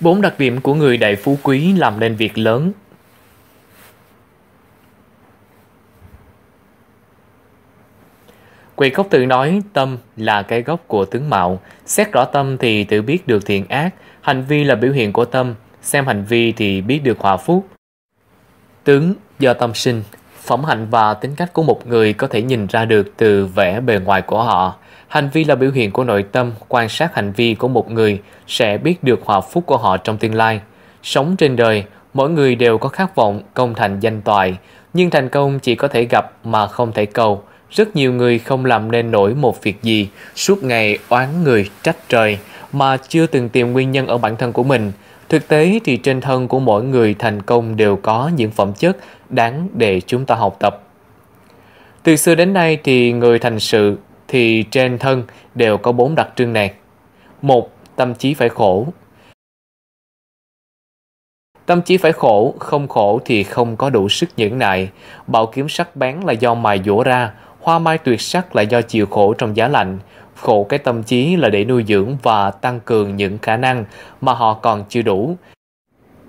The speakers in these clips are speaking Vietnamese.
Bốn đặc điểm của người đại phú quý làm nên việc lớn. Quỳ Cốc tự nói tâm là cái gốc của tướng mạo, xét rõ tâm thì tự biết được thiện ác, hành vi là biểu hiện của tâm, xem hành vi thì biết được hòa phúc. Tướng do tâm sinh, Phẩm hạnh và tính cách của một người có thể nhìn ra được từ vẻ bề ngoài của họ. Hành vi là biểu hiện của nội tâm, quan sát hành vi của một người sẽ biết được hòa phúc của họ trong tương lai. Sống trên đời, mỗi người đều có khát vọng công thành danh toại, nhưng thành công chỉ có thể gặp mà không thể cầu. Rất nhiều người không làm nên nổi một việc gì, suốt ngày oán người trách trời, mà chưa từng tìm nguyên nhân ở bản thân của mình. Thực tế thì trên thân của mỗi người thành công đều có những phẩm chất đáng để chúng ta học tập. Từ xưa đến nay thì người thành sự thì trên thân đều có bốn đặc trưng này. Một, tâm trí phải khổ. Tâm trí phải khổ, không khổ thì không có đủ sức nhẫn nại. Bảo kiếm sắc bén là do mài dũa ra, hoa mai tuyệt sắc là do chịu khổ trong giá lạnh khổ cái tâm trí là để nuôi dưỡng và tăng cường những khả năng mà họ còn chưa đủ.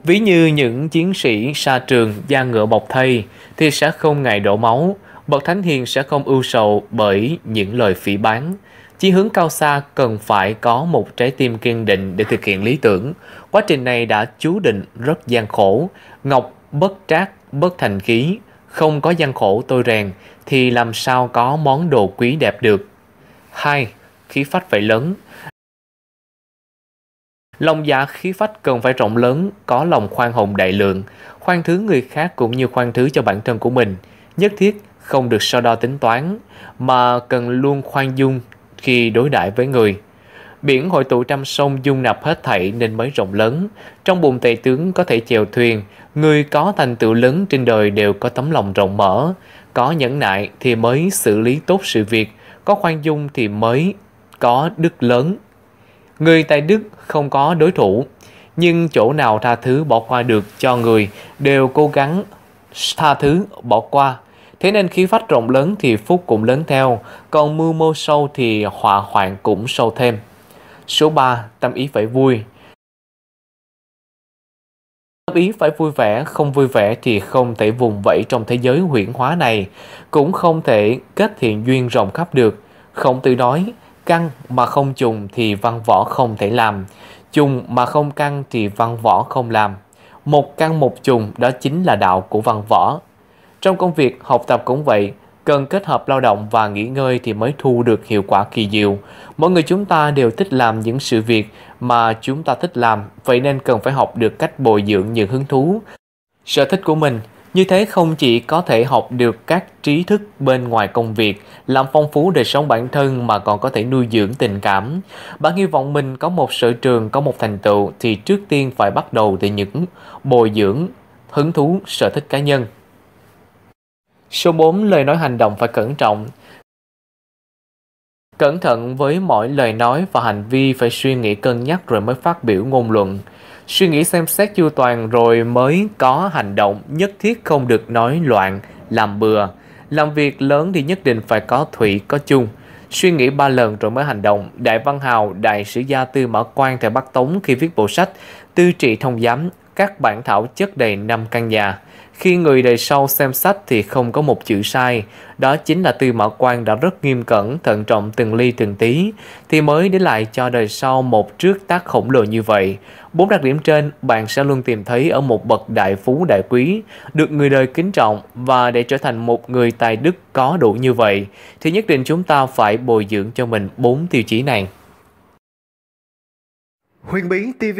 Ví như những chiến sĩ xa trường da ngựa bọc thây thì sẽ không ngại đổ máu, bậc thánh hiền sẽ không ưu sầu bởi những lời phỉ bán. Chí hướng cao xa cần phải có một trái tim kiên định để thực hiện lý tưởng. Quá trình này đã chú định rất gian khổ. Ngọc bất trác, bất thành khí, không có gian khổ tôi rèn thì làm sao có món đồ quý đẹp được. 2. Khí phách phải lớn Lòng dạ khí phách cần phải rộng lớn, có lòng khoan hồng đại lượng, khoan thứ người khác cũng như khoan thứ cho bản thân của mình. Nhất thiết không được so đo tính toán, mà cần luôn khoan dung khi đối đãi với người. Biển hội tụ trăm sông dung nạp hết thảy nên mới rộng lớn. Trong bùn tề tướng có thể chèo thuyền, người có thành tựu lớn trên đời đều có tấm lòng rộng mở. Có nhẫn nại thì mới xử lý tốt sự việc, có khoan dung thì mới có đức lớn. Người tài đức không có đối thủ, nhưng chỗ nào tha thứ bỏ qua được cho người đều cố gắng tha thứ bỏ qua. Thế nên khí phát rộng lớn thì phúc cũng lớn theo, còn mưu mô sâu thì họa hoạn cũng sâu thêm. Số 3. Tâm ý phải vui ý phải vui vẻ, không vui vẻ thì không thể vùng vẫy trong thế giới huyễn hóa này, cũng không thể kết thiện duyên rộng khắp được. Không tự nói, căng mà không trùng thì văn võ không thể làm, trùng mà không căng thì văn võ không làm. Một căn một trùng đó chính là đạo của văn võ. Trong công việc học tập cũng vậy, cần kết hợp lao động và nghỉ ngơi thì mới thu được hiệu quả kỳ diệu. Mỗi người chúng ta đều thích làm những sự việc mà chúng ta thích làm, vậy nên cần phải học được cách bồi dưỡng những hứng thú, sở thích của mình. Như thế không chỉ có thể học được các trí thức bên ngoài công việc, làm phong phú đời sống bản thân mà còn có thể nuôi dưỡng tình cảm. Bạn hy vọng mình có một sở trường, có một thành tựu thì trước tiên phải bắt đầu từ những bồi dưỡng, hứng thú, sở thích cá nhân. Số 4. Lời nói hành động phải cẩn trọng. Cẩn thận với mọi lời nói và hành vi phải suy nghĩ cân nhắc rồi mới phát biểu ngôn luận. Suy nghĩ xem xét chu toàn rồi mới có hành động, nhất thiết không được nói loạn, làm bừa. Làm việc lớn thì nhất định phải có thủy, có chung. Suy nghĩ ba lần rồi mới hành động, Đại Văn Hào, Đại sử gia Tư Mã quan tại Bắc Tống khi viết bộ sách Tư trị thông giám, các bản thảo chất đầy năm căn nhà. Khi người đời sau xem sách thì không có một chữ sai, đó chính là Tư Mã quan đã rất nghiêm cẩn, thận trọng từng ly từng tí, thì mới để lại cho đời sau một trước tác khổng lồ như vậy. Bốn đặc điểm trên bạn sẽ luôn tìm thấy ở một bậc đại phú đại quý, được người đời kính trọng và để trở thành một người tài đức có đủ như vậy, thì nhất định chúng ta phải bồi dưỡng cho mình bốn tiêu chí này. Huyền Bí TV